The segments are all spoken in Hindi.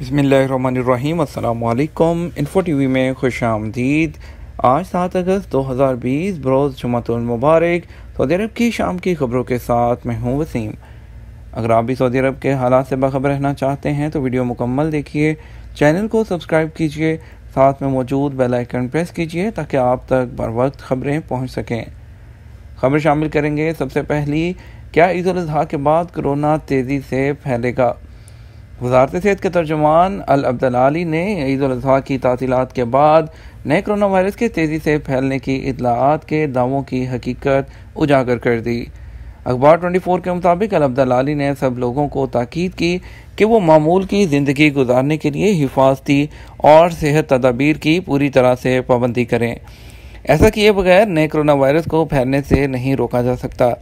बसमीम् अल्लाम इन्फो टी वी में खुश आमदीद आज सात अगस्त दो हज़ार बीस बरोज़ जुमतुलमबारक सऊदी अरब की शाम की खबरों के साथ मैं हूँ वसीम अगर आप भी सऊदी अरब के हालात से बाखबर रहना चाहते हैं तो वीडियो मुकम्मल देखिए चैनल को सब्सक्राइब कीजिए साथ में मौजूद बेल आइकन प्रेस कीजिए ताकि आप तक बर वक्त खबरें पहुँच सकें खबर शामिल करेंगे सबसे पहली क्या ईद अजी के बाद कोरोना तेज़ी से फैलेगा वजारत सेहत के तर्जुमान अल आली ने ईद अजी की तातीलत के बाद नए करोना वायरस के तेज़ी से फैलने की इतलात के दावों की हकीकत उजागर कर दी अखबार 24 के मुताबिक अल आली ने सब लोगों को ताकीद की कि वो मामूल की ज़िंदगी गुजारने के लिए हिफाजती और सेहत तदाबीर की पूरी तरह से पाबंदी करें ऐसा किए बगैर नए करोना वायरस को फैलने से नहीं रोका जा सकता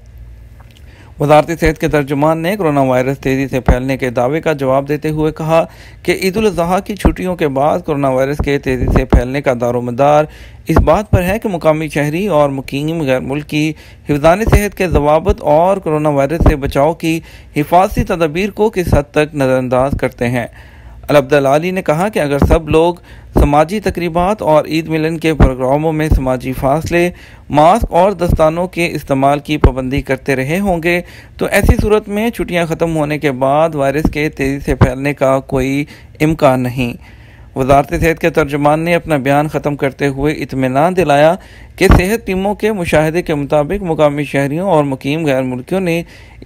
वजारती सेहत के तर्जुमान ने कोरोना वायरस तेज़ी से फैलने के दावे का जवाब देते हुए कहा कि ईद अजी की छुट्टियों के बाद कोरोना वायरस के तेज़ी से फैलने का दारोमदार इस बात पर है कि मुकामी शहरी और मुकीम गैर मुल्की हिफान सेहत के जवाबत और कोरोना वायरस से बचाव की हिफाजती तदाबीर को किस हद तक नज़रअंदाज करते हैं अलब्दलाली ने कहा कि अगर सब लोग समाजी तकरीबात और ईद मिलन के प्रोग्रामों में समाजी फासले मास्क और दस्तानों के इस्तेमाल की पाबंदी करते रहे होंगे तो ऐसी सूरत में छुट्टियां ख़त्म होने के बाद वायरस के तेज़ी से फैलने का कोई इम्कान नहीं वजारत सेहत के तर्जमान ने अपना बयान ख़त्म करते हुए इतमान दिलाया कि सेहत टीमों के मुशाहे के मुताबिक मुकामी शहरीों और मुकीम गैर मुल्कियों ने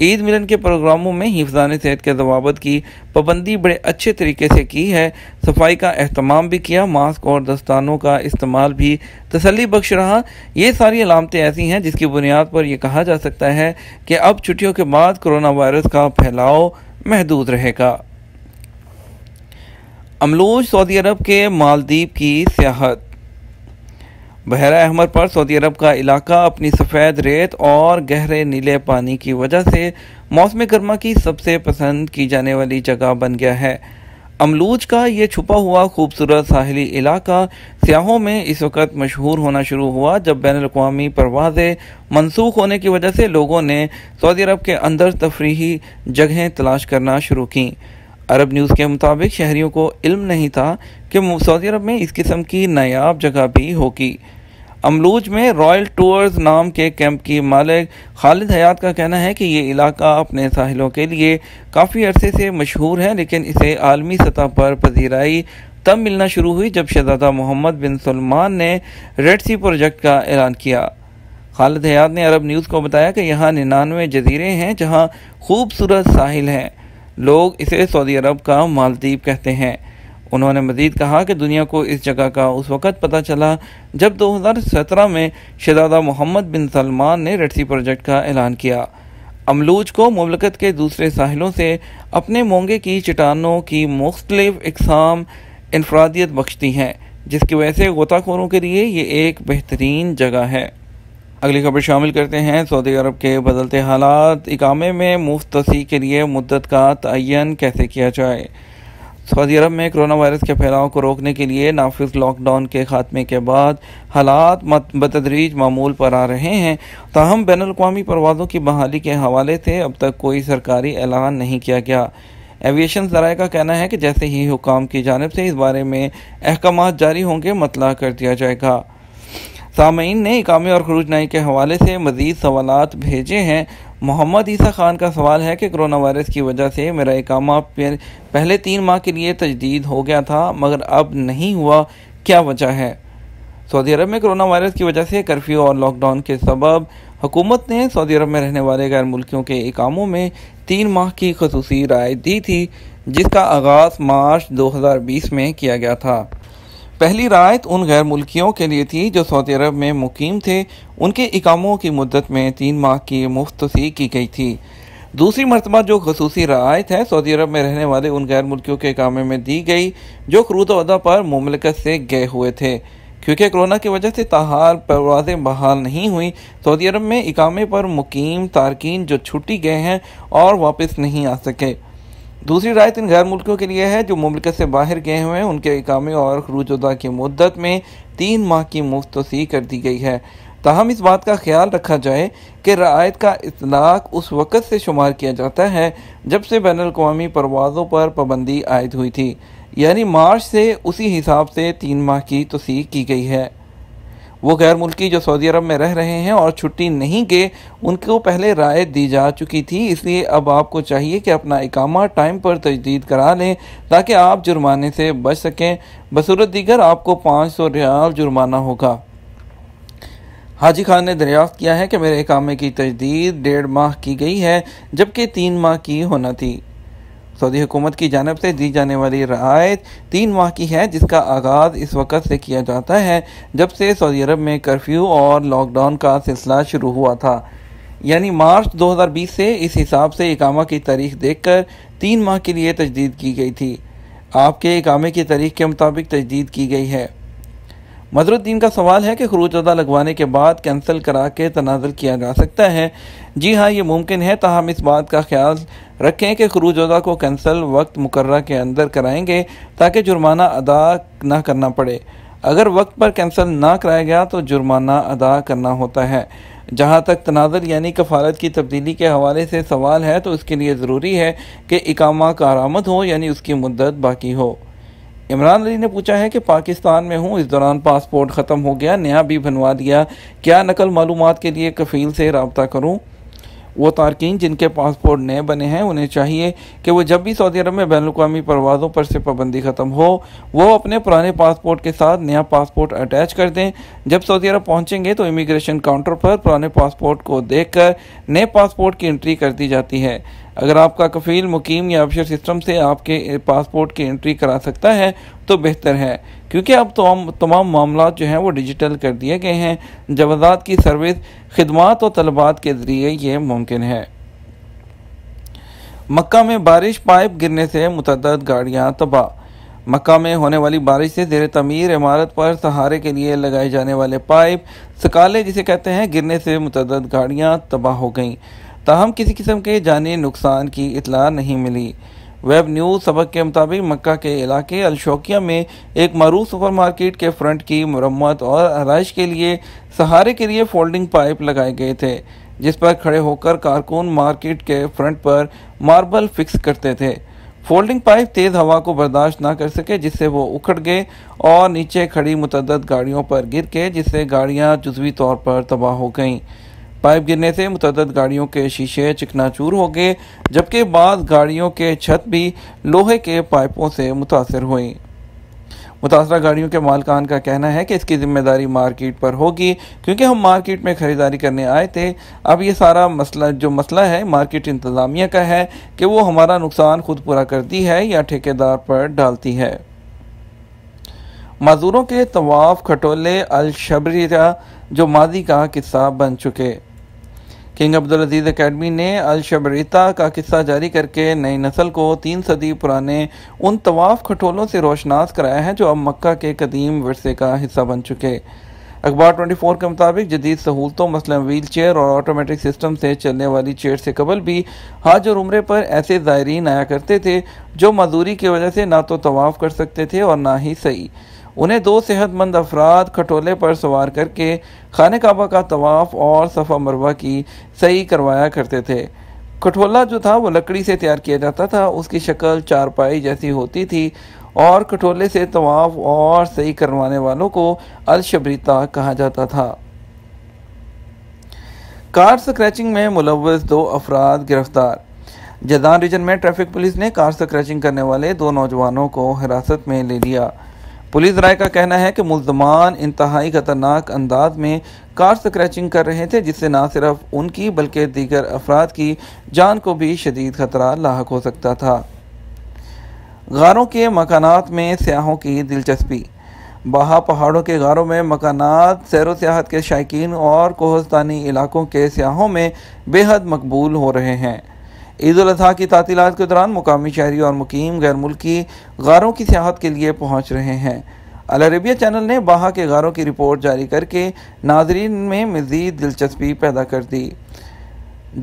ईद मिलन के प्रोग्रामों में हिफान सेहत के जवाबत की पाबंदी बड़े अच्छे तरीके से की है सफाई का अहतमाम भी किया मास्क और दस्तानों का इस्तेमाल भी तसली बख्श रहा ये सारी अलामतें ऐसी हैं जिसकी बुनियाद पर यह कहा जा सकता है कि अब छुट्टियों के बाद कोरोना वायरस का फैलाव महदूद रहेगा अमलोज सऊदी अरब के मालदीप की सियाहत बहरा अहमद पर सऊदी अरब का इलाका अपनी सफ़ेद रेत और गहरे नीले पानी की वजह से मौसम गर्मा की सबसे पसंद की जाने वाली जगह बन गया है अमलूज का ये छुपा हुआ खूबसूरत साहली इलाका सियाहों में इस वक्त मशहूर होना शुरू हुआ जब बैन अवी परवाज़ें मनसूख होने की वजह से लोगों ने सऊदी अरब के अंदर तफरी जगहें तलाश करना शुरू की अरब न्यूज़ के मुताबिक शहरीों को इल्म नहीं था कि सऊदी अरब में इस किस्म की नायाब जगह भी होगी अमलूज में रॉयल टूर्स नाम के कैंप की मालिक खालिद हयात का कहना है कि ये इलाका अपने साहिलों के लिए काफ़ी अरसे से मशहूर है लेकिन इसे आलमी सतह पर पजीराई तब मिलना शुरू हुई जब शहजादा मोहम्मद बिन सलमान ने रेड सी प्रोजेक्ट का ऐलान किया खालिद हयात ने अरब न्यूज़ को बताया कि यहाँ निन्यानवे जजीरे हैं जहाँ खूबसूरत साहिल हैं लोग इसे सऊदी अरब का मालदीव कहते हैं उन्होंने मजीद कहा कि दुनिया को इस जगह का उस वक़्त पता चला जब 2017 में शहजादा मोहम्मद बिन सलमान ने रेडसी प्रोजेक्ट का ऐलान किया अमलूज को ममलकत के दूसरे साहिलों से अपने मोंगे की चटानों की मुख्तलिफ इकसाम इनफरादियत बख्शती हैं जिसकी वजह से गोताखोरों के लिए ये एक बेहतरीन जगह है अगली खबर शामिल करते हैं सऊदी अरब के बदलते हालात इकामे में मुफ्त तसी के लिए मुद्दत का तयन कैसे किया जाए सऊदी अरब में कोरोना वायरस के फैलाव को रोकने के लिए नाफिज लॉकडाउन के खात्मे के बाद हालात बतदरीज मामूल पर आ रहे हैं ताहम बैन अवी परवाज़ों की बहाली के हवाले से अब तक कोई सरकारी ऐलान नहीं किया गया एविएशन जराए का कहना है कि जैसे ही हुकाम की जानब से इस बारे में अहकाम जारी होंगे मतला कर दिया जाएगा सामीन ने इकामे और खरूज नाई के हवाले से मज़ीद सवाल भेजे हैं मोहम्मद ईसा खान का सवाल है कि कोरोना वायरस की वजह से मेरा इकामा पहले तीन माह के लिए तजदीद हो गया था मगर अब नहीं हुआ क्या वजह है सऊदी अरब में कोरोना वायरस की वजह से कर्फ्यू और लॉकडाउन के सबब हुकूमत ने सऊदी अरब में रहने वाले गैर मुल्कियों के इकामों में तीन माह की खसूसी राय दी थी जिसका आगाज़ मार्च 2020 में किया गया था पहली रायत उन गैर मुल्कियों के लिए थी जो सऊदी अरब में मुकीम थे उनके इकामों की मदत में तीन माह की मुफ्त की गई थी दूसरी मरतबा जो खसूसी रायत है सऊदी अरब में रहने वाले उन गैर मुल्कियों के कामे में दी गई जो क्रूदहदा पर ममलकत से गए हुए थे क्योंकि कोरोना की वजह से तहार परवाज़ें बहाल नहीं हुई सऊदी अरब में इकामे पर मुकीम तारकिन जो छुट्टी गए हैं और वापस नहीं आ सके दूसरी रायत इन गैर मुल्कों के लिए है जो ममलिकत से बाहर गए हुए हैं उनके इकामे और खरूजा की मदत में तीन माह की मुफ्त वसी कर दी गई है ताहम इस बात का ख्याल रखा जाए कि रायत का इतलाक उस वक़्त से शुमार किया जाता है जब से बैन अवी परवाज़ों पर पाबंदी आयद हुई थी यानी मार्च से उसी हिसाब से तीन माह की तोसी की गई है वो गैर मुल्की जो सऊदी अरब में रह रहे हैं और छुट्टी नहीं गए उनको पहले राय दी जा चुकी थी इसलिए अब आपको चाहिए कि अपना इकामा टाइम पर तजदीद करा लें ताकि आप जुर्माने से बच सकें बसूरत दीगर आपको पाँच सौ रियाल जुर्माना होगा हाजी खान ने दरियाफ़्त किया है कि मेरे इकामे की तजदीद डेढ़ माह की गई है जबकि तीन माह की होना थी सऊदी हुकूमत की जानब से दी जाने वाली रहायत तीन माह की है जिसका आगाज़ इस वक्त से किया जाता है जब से सऊदी अरब में कर्फ्यू और लॉकडाउन का सिलसिला शुरू हुआ था यानी मार्च 2020 से इस हिसाब से इकामा की तारीख देखकर तीन माह के लिए तजदीद की गई थी आपके इकामे की तारीख के मुताबिक तजदीद की गई है मजरुद्दीन का सवाल है कि खरूज अदा लगवाने के बाद कैंसिल करा के तनाजल किया जा सकता है जी हाँ ये मुमकिन है तहम इस बात का ख्याल रखें कि खरूज अदा को कैंसिल वक्त मुकर के अंदर कराएंगे ताकि जुर्माना अदा ना करना पड़े अगर वक्त पर कैंसिल ना कराया गया तो जुर्माना अदा करना होता है जहाँ तक तनाजर यानी कफालत की तब्दीली के हवाले से सवाल है तो उसके लिए ज़रूरी है कि इकामा आरामद हो यानी उसकी मदद बाकी हो इमरान अली ने पूछा है कि पाकिस्तान में हूँ इस दौरान पासपोर्ट ख़त्म हो गया नया भी बनवा दिया क्या नकल मालूम के लिए कफ़ील से रबता करूँ वो तारकिन जिनके पासपोर्ट नए बने हैं उन्हें चाहिए कि वो जब भी सऊदी अरब में बैन अवी परवाज़ों पर से पाबंदी ख़त्म हो वो अपने पुराने पासपोर्ट के साथ नया पासपोर्ट अटैच कर दें जब सऊदी अरब पहुँचेंगे तो इमिग्रेशन काउंटर पर पुराने पासपोर्ट को देख नए पासपोर्ट की एंट्री कर दी जाती है अगर आपका कफील मुकीम या अफसर सिस्टम से आपके पासपोर्ट की एंट्री करा सकता है तो बेहतर है क्योंकि अब तमाम तमाम मामला जो हैं वो डिजिटल कर दिए गए हैं जवाजात की सर्विस खदमात और तलबात के ज़रिए ये मुमकिन है मक्का में बारिश पाइप गिरने से मुतद गाड़ियाँ तबाह मक्का में होने वाली बारिश से जेर तमीर इमारत पर सहारे के लिए लगाए जाने वाले पाइप सकाले जिसे कहते हैं गिरने से मुतद गाड़ियाँ तबाह हो गईं ताहम किसी किस्म के जानी नुकसान की इतला नहीं मिली वेब न्यूज़ सबक के मुताबिक मक्का के इलाके अलशोकिया में एक सुपर मार्केट के फ्रंट की मरम्मत और आरइश के लिए सहारे के लिए फोल्डिंग पाइप लगाए गए थे जिस पर खड़े होकर कारकुन मार्केट के फ्रंट पर मार्बल फिक्स करते थे फोल्डिंग पाइप तेज़ हवा को बर्दाश्त ना कर सके जिससे वो उखड़ गए और नीचे खड़ी मुतद गाड़ियों पर गिर के जिससे गाड़ियाँ जुजवी तौर पर तबाह हो गईं पाइप गिरने से मुतद गाड़ियों के शीशे चिकनाचूर हो गए जबकि बाद गाड़ियों के छत भी लोहे के पाइपों से मुतासर हुई मुतासर गाड़ियों के मालकान का कहना है कि इसकी ज़िम्मेदारी मार्केट पर होगी क्योंकि हम मार्केट में ख़रीदारी करने आए थे अब ये सारा मसला जो मसला है मार्केट इंतज़ामिया का है कि वो हमारा नुकसान खुद पूरा करती है या ठेकेदार पर डालती है मज़दूरों के तवाफ़ खटोले अलशबरिया जो माजी का किस्सा बन चुके किंग अब्दुल अजीज़ अकेडमी ने अल शबरीता का किस्सा जारी करके नई नस्ल को तीन सदी पुराने उन तवाफ़ खटोलों से रोशनास कराया है जो अब मक्का के कदीम वरसे का हिस्सा बन चुके अखबार 24 के मुताबिक जदीद सहूलतों मसलन व्हील चेयर और ऑटोमेटिक सिस्टम से चलने वाली चेयर से कबल भी हज और उम्र पर ऐसे ज़ायरीन आया करते थे जो मजदूरी की वजह से ना तो तवाफ़ कर सकते थे और ना ही सही उन्हें दो सेहतमंद अफराद खटोले पर सवार करके खान काबा का तवाफ़ और सफ़ा मरवा की सही करवाया करते थे कठोला जो था वो लकड़ी से तैयार किया जाता था उसकी शक्ल चारपाई जैसी होती थी और कठोले से तवाफ़ और सही करवाने वालों को अलशबरीता कहा जाता था कार स्क्रैचिंग में मुलवस दो अफराद गिरफ्तार जदान रीजन में ट्रैफिक पुलिस ने कार स्क्रैचिंग करने वाले दो नौजवानों को हिरासत में ले लिया पुलिस राय का कहना है कि मुलजमान इंतहाई खतरनाक अंदाज में कार स्क्रैचिंग कर रहे थे जिससे ना सिर्फ उनकी बल्कि दीगर अफराद की जान को भी शदीद खतरा लाक हो सकता था गारों के मकानात में सयाहों की दिलचस्पी बाहा पहाड़ों के गारों में मकानात सैर सियाहत के शायकीन और कोहस्तानी इलाकों के सयाहों में बेहद मकबूल हो रहे हैं ईद अजी की तातीलत के दौरान मुकामी शहरी और मुकीम गैर मुल्की गारों की सियाहत के लिए पहुँच रहे हैं अलरबिया अरबिया चैनल ने बाहा के गारों की रिपोर्ट जारी करके नाजरीन में मज़ीद दिलचस्पी पैदा कर दी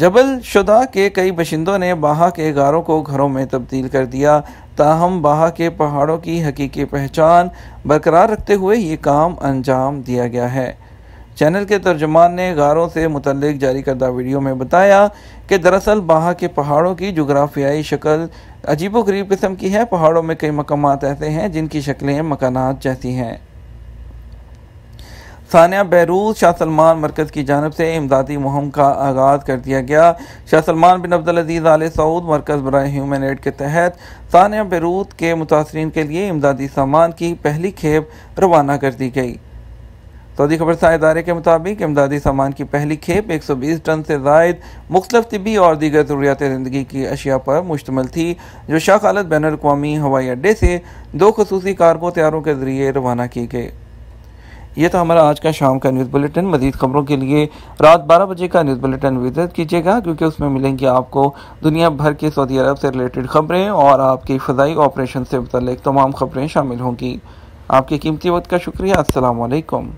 जबल शुदा के कई बशिंदों ने बाहा के गारों को घरों में तब्दील कर दिया ताहम बाहा के पहाड़ों की हकीकी पहचान बरकरार रखते हुए ये काम अंजाम दिया गया है चैनल के तर्जमान ने गारों से मुतलक जारी करदा वीडियो में बताया कि दरअसल बाहा के पहाड़ों की जोग्राफियाई शक्ल अजीब वरीब किस्म की है पहाड़ों में कई मकाम ऐसे हैं जिनकी शक्लें मकानात जैसी हैं सानिया बैरूस शाह सलमान मरकज़ की जानब से इमदादी मुहम का आगाज़ कर दिया गया शाह सलमान बिन अब्दुल अजीज आल सऊद मरकज़ बर ह्यूमन एड के तहत सानिया बैरूत के मुतासरीन के लिए इमदादी सामान की पहली खेप रवाना कर दी गई सऊदी सा इदारे के मुताबिक इमदादी सामान की पहली खेप 120 टन से जायद मुख्तल तबी और दीगर ज़रूरियात ज़िंदगी की अशिया पर मुश्तमल थी जो शाह खालत बैन अवी हवाई अड्डे से दो खसूसी कारगो तैयारों के ज़रिए रवाना किए गए यह था हमारा आज का शाम का न्यूज़ बुलेटिन मजीद खबरों के लिए रात बारह बजे का न्यूज़ बुलेटिन विजिट कीजिएगा क्योंकि उसमें मिलेंगी आपको दुनिया भर के सऊदी अरब से रिलेटेड खबरें और आपकी फ़जाई ऑपरेशन से मुतल तमाम खबरें शामिल होंगी आपके कीमती वक्त का शुक्रिया असलकम